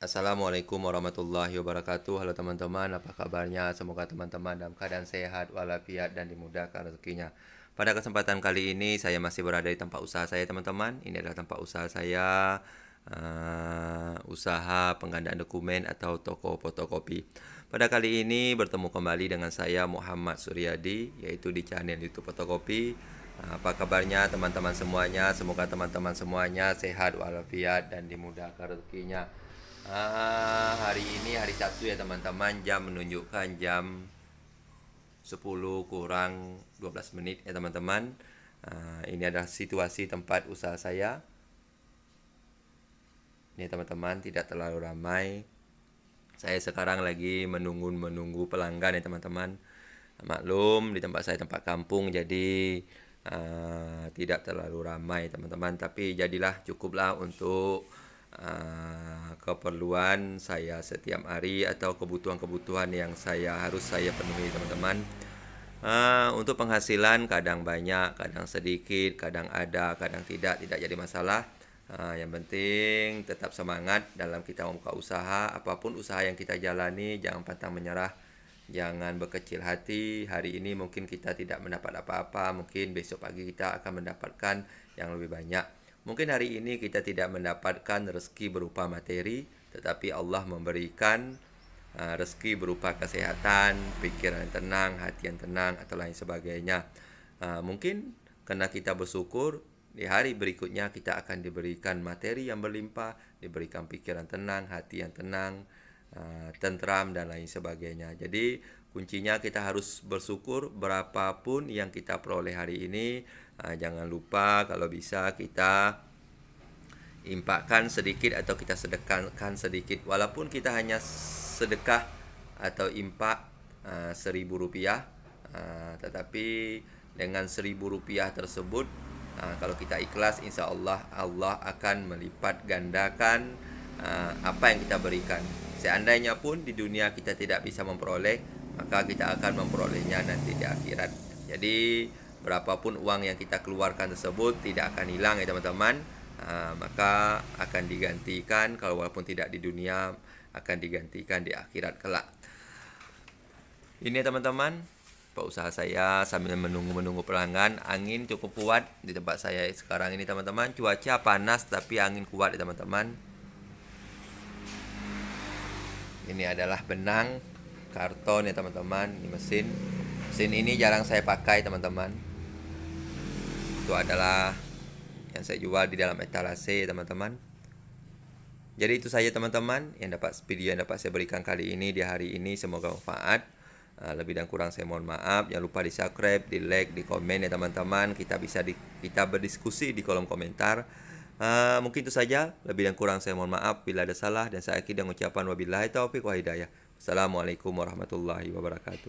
Assalamualaikum warahmatullahi wabarakatuh Halo teman-teman, apa kabarnya? Semoga teman-teman dalam keadaan sehat, walafiat, dan dimudahkan rezekinya Pada kesempatan kali ini, saya masih berada di tempat usaha saya teman-teman Ini adalah tempat usaha saya uh, Usaha penggandaan dokumen atau toko fotokopi Pada kali ini, bertemu kembali dengan saya Muhammad Suryadi Yaitu di channel Youtube Fotokopi apa kabarnya teman-teman semuanya? Semoga teman-teman semuanya sehat walafiat dan dimudahkan rezekinya. Ah, hari ini hari Sabtu ya teman-teman jam menunjukkan jam 10 kurang 12 menit ya teman-teman ah, ini adalah situasi tempat usaha saya ini teman-teman tidak terlalu ramai saya sekarang lagi menunggu menunggu pelanggan ya teman-teman maklum di tempat saya tempat kampung jadi ah, tidak terlalu ramai teman-teman tapi jadilah cukuplah untuk Eh, keperluan saya setiap hari atau kebutuhan-kebutuhan yang saya harus saya penuhi teman-teman uh, untuk penghasilan kadang banyak kadang sedikit kadang ada kadang tidak tidak jadi masalah uh, yang penting tetap semangat dalam kita membuka usaha apapun usaha yang kita jalani jangan pantang menyerah jangan berkecil hati hari ini mungkin kita tidak mendapat apa-apa mungkin besok pagi kita akan mendapatkan yang lebih banyak Mungkin hari ini kita tidak mendapatkan rezeki berupa materi, tetapi Allah memberikan uh, rezeki berupa kesehatan, pikiran yang tenang, hati yang tenang, atau lain sebagainya. Uh, mungkin karena kita bersyukur, di hari berikutnya kita akan diberikan materi yang berlimpah, diberikan pikiran tenang, hati yang tenang, Eh, tentram dan lain sebagainya. Jadi kuncinya kita harus bersyukur berapapun yang kita peroleh hari ini. Uh, jangan lupa kalau bisa kita impakkan sedikit atau kita sedekahkan sedikit walaupun kita hanya sedekah atau impak uh, seribu rupiah uh, tetapi dengan seribu rupiah tersebut uh, kalau kita ikhlas insya Allah Allah akan melipat gandakan uh, apa yang kita berikan Seandainya pun di dunia kita tidak bisa memperoleh, maka kita akan memperolehnya nanti di akhirat. Jadi, berapapun uang yang kita keluarkan tersebut tidak akan hilang ya teman-teman. Uh, maka akan digantikan kalau walaupun tidak di dunia akan digantikan di akhirat kelak. Ini ya teman-teman, usaha saya sambil menunggu-menunggu pelanggan, angin cukup kuat di tempat saya sekarang ini teman-teman. Cuaca panas tapi angin kuat ya teman-teman ini adalah benang karton ya teman-teman ini mesin mesin ini jarang saya pakai teman-teman itu adalah yang saya jual di dalam etalase ya teman-teman jadi itu saja teman-teman yang dapat video yang dapat saya berikan kali ini di hari ini semoga bermanfaat eh, lebih dan kurang saya mohon maaf jangan lupa di subscribe di like di komen ya teman-teman kita bisa di, kita berdiskusi di kolom komentar Uh, mungkin itu saja. Lebih dan kurang saya mohon maaf bila ada salah dan saya akhiri dengan ucapan wabillahi taufik wa hidayah. Assalamualaikum warahmatullahi wabarakatuh.